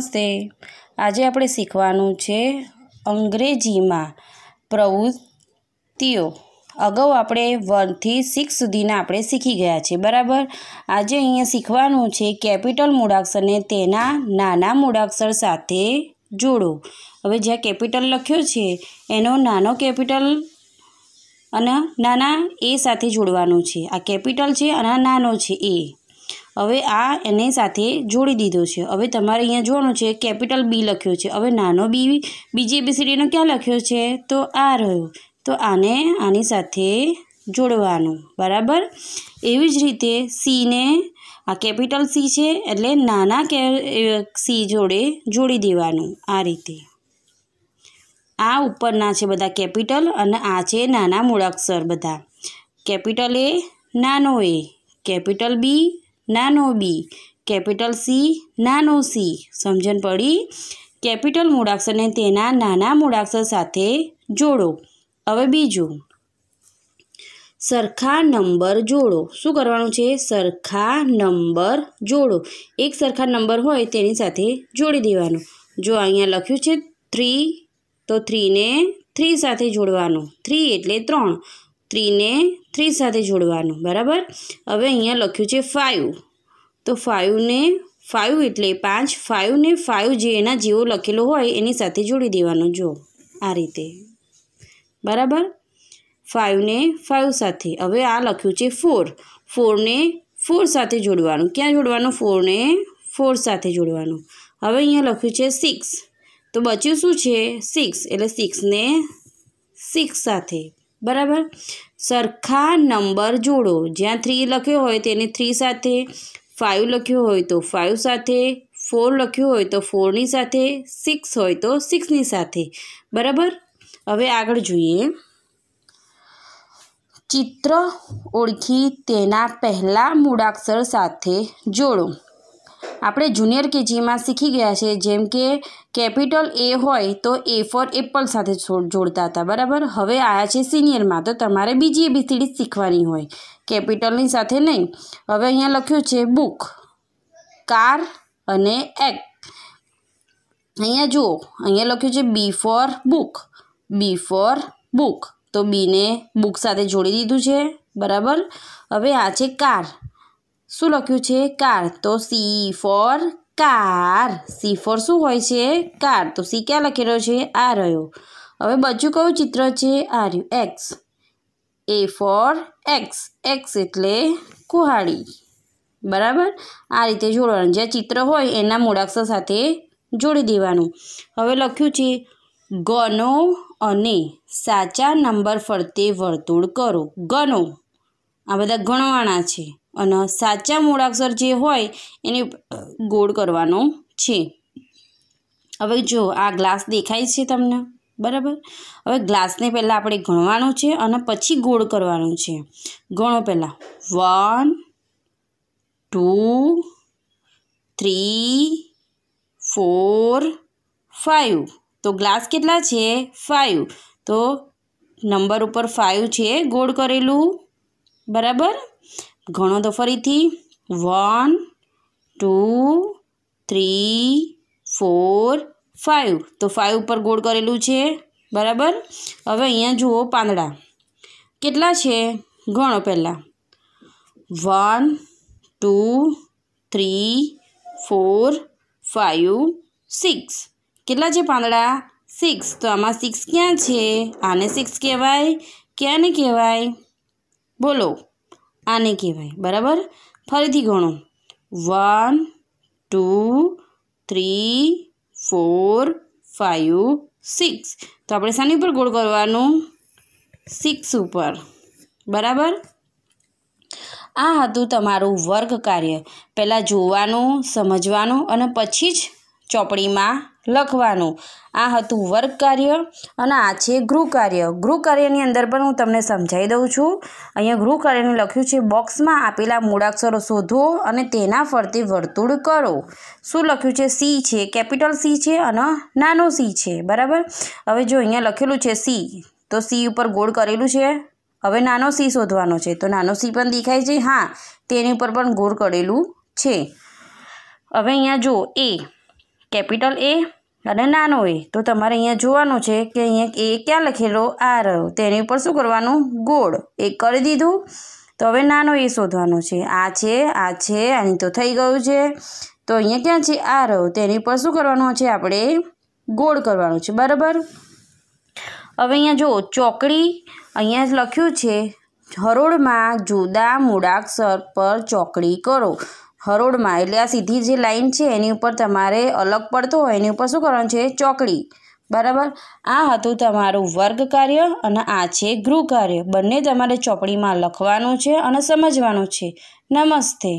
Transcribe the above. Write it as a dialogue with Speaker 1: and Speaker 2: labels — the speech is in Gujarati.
Speaker 1: નમસ્તે આજે આપણે શીખવાનું છે અંગ્રેજીમાં પ્રવૃત્તિઓ અગાઉ આપણે વનથી સિક્સ સુધીના આપણે શીખી ગયા છે બરાબર આજે અહીંયા શીખવાનું છે કેપિટલ મૂળાક્ષરને તેના નાના મૂળાક્ષર સાથે જોડો હવે જ્યાં કેપિટલ લખ્યો છે એનો નાનો કેપિટલ અને નાના એ સાથે જોડવાનું છે આ કેપિટલ છે અને નાનો છે એ હવે આ એને સાથે જોડી દીધો છે હવે તમારે અહીંયા જોવાનું છે કેપિટલ બી લખ્યો છે હવે નાનો બી બીજી એબીસીડીનો ક્યાં લખ્યો છે તો આ રહ્યો તો આને આની સાથે જોડવાનું બરાબર એવી જ રીતે સીને આ કેપિટલ સી છે એટલે નાના કે સી જોડે જોડી દેવાનું આ રીતે આ ઉપરના છે બધા કેપિટલ અને આ છે નાના મૂળાક્ષર બધા કેપિટલ એ નાનો એ કેપિટલ બી નાનો બી કેપિટલ સી નાનો સી સમજણ પડી કેપિટલ મૂળાક્ષરને તેના નાના મૂળાક્ષર સાથે જોડો હવે બીજું સરખા નંબર જોડો શું કરવાનું છે સરખા નંબર જોડો એક સરખા નંબર હોય તેની સાથે જોડી દેવાનું જો અહીંયા લખ્યું છે થ્રી તો થ્રીને થ્રી સાથે જોડવાનું થ્રી એટલે ત્રણ થ્રીને થ્રી સાથે જોડવાનું બરાબર હવે અહીંયા લખ્યું છે ફાઇવ તો ફાઇવને ફાઇવ એટલે પાંચ ફાઇવને ફાઇવ જે એના જેવો લખેલો હોય એની સાથે જોડી દેવાનો જો આ રીતે બરાબર ફાઇવને ફાઇવ સાથે હવે આ લખ્યું છે ફોર ફોરને ફોર સાથે જોડવાનું ક્યાં જોડવાનું ફોરને ફોર સાથે જોડવાનું હવે અહીંયા લખ્યું છે સિક્સ તો બચ્યું શું છે સિક્સ એટલે સિક્સને સિક્સ સાથે બરાબર સરખા નંબર જોડો જ્યાં થ્રી લખ્યો હોય તેને થ્રી સાથે ફાઇવ લખ્યો હોય તો ફાઇવ સાથે ફોર લખ્યું હોય તો ફોરની સાથે સિક્સ હોય તો સિક્સની સાથે બરાબર હવે આગળ જોઈએ ચિત્ર ઓળખી તેના પહેલાં મૂળાક્ષર સાથે જોડો આપણે જુનિયર કેજીમાં શીખી ગયા છે જેમ કે કેપિટલ એ હોય તો એ ફોર એપલ સાથે જોડતા હતા બરાબર હવે આવ્યા છે સિનિયરમાં તો તમારે બીજી એબીસીડી શીખવાની હોય કેપિટલની સાથે નહીં હવે અહીંયા લખ્યું છે બુક કાર અને એક અહીંયા જુઓ અહીંયા લખ્યું છે B for book B for book તો બીને બુક સાથે જોડી દીધું છે બરાબર હવે આ છે કાર શું લખ્યું છે કાર તો C for car C for શું હોય છે કાર તો સી ક્યાં લખેલો છે આ રહ્યો હવે બચ્યું કયું ચિત્ર છે આ રહ્યું એક્સ એ ફોર એક્સ એક્સ એટલે કુહાડી બરાબર આ રીતે જોડવાનું જે ચિત્ર હોય એના મૂળાક્ષર સાથે જોડી દેવાનું હવે લખ્યું છે ગનો અને સાચા નંબર ફરતે વર્તુળ કરો ગનો આ બધા ગણવાના છે અને સાચા મૂળાક્ષર જે હોય એને ગોળ કરવાનો છે હવે જો આ ગ્લાસ દેખાય છે તમને બરાબર હવે ગ્લાસને પહેલાં આપણે ગણવાનું છે અને પછી ગોળ કરવાનું છે ગણો પહેલાં one two three four five તો ગ્લાસ કેટલા છે ફાઇવ તો નંબર ઉપર ફાઇવ છે ગોળ કરેલું બરાબર ઘણો તો ફરીથી one two three four five તો ફાઇવ ઉપર ગોળ કરેલું છે બરાબર હવે અહીંયા જુઓ પાંદડા કેટલા છે ગણો પહેલાં one two three four five six કેટલા છે પાંદડા સિક્સ તો આમાં સિક્સ ક્યાં છે આને સિક્સ કહેવાય ક્યાંને કહેવાય બોલો આને કહેવાય બરાબર ફરીથી ગણો one two three four five six તો આપણે શાની ઉપર ગોળ કરવાનું સિક્સ ઉપર બરાબર આ હતું તમારું વર્ગ કાર્ય પહેલાં જોવાનું સમજવાનું અને પછી જ ચોપડીમાં લખવાનું આ હતું વર્ગ કાર્ય અને આ છે ગૃહ કાર્ય ગૃહ કાર્યની અંદર પણ હું તમને સમજાવી દઉં છું અહીંયા ગૃહ કાર્યનું લખ્યું છે બોક્સમાં આપેલા મૂળાક્ષરો શોધો અને તેના ફરતે વર્તુળ કરો શું લખ્યું છે સી છે કેપિટલ સી છે અને નાનો સી છે બરાબર હવે જો અહીંયા લખેલું છે સી તો સી ઉપર ગોળ કરેલું છે હવે નાનો સી શોધવાનો છે તો નાનો સી પણ દેખાય છે હા તેની ઉપર પણ ગોળ કરેલું છે હવે અહીંયા જો એ કેપિટલ એ અને નાનો એ તો તમારે અહીંયા જોવાનું છે કે અહીંયા એ ક્યાં લખેલો આ રહ્યો તેની ઉપર શું કરવાનું ગોળ એ કરી દીધું તો હવે નાનો એ શોધવાનો છે આ છે આ છે આની તો થઈ ગયું છે તો અહીંયા ક્યાં છે આ રહ્યો તેની ઉપર શું કરવાનું છે આપણે ગોળ કરવાનું છે બરાબર હવે અહીંયા જો ચોકડી અહીંયા લખ્યું છે હરોળમાં જુદા મૂળાક્ષર પર ચોકડી કરો હરોળમાં એટલે આ સીધી જે લાઈન છે એની ઉપર તમારે અલગ પડતો હોય એની ઉપર શું કરવાનું છે ચોકડી બરાબર આ હતું તમારું વર્ગ કાર્ય અને આ છે ગૃહ કાર્ય બંને તમારે ચોપડીમાં લખવાનું છે અને સમજવાનું છે નમસ્તે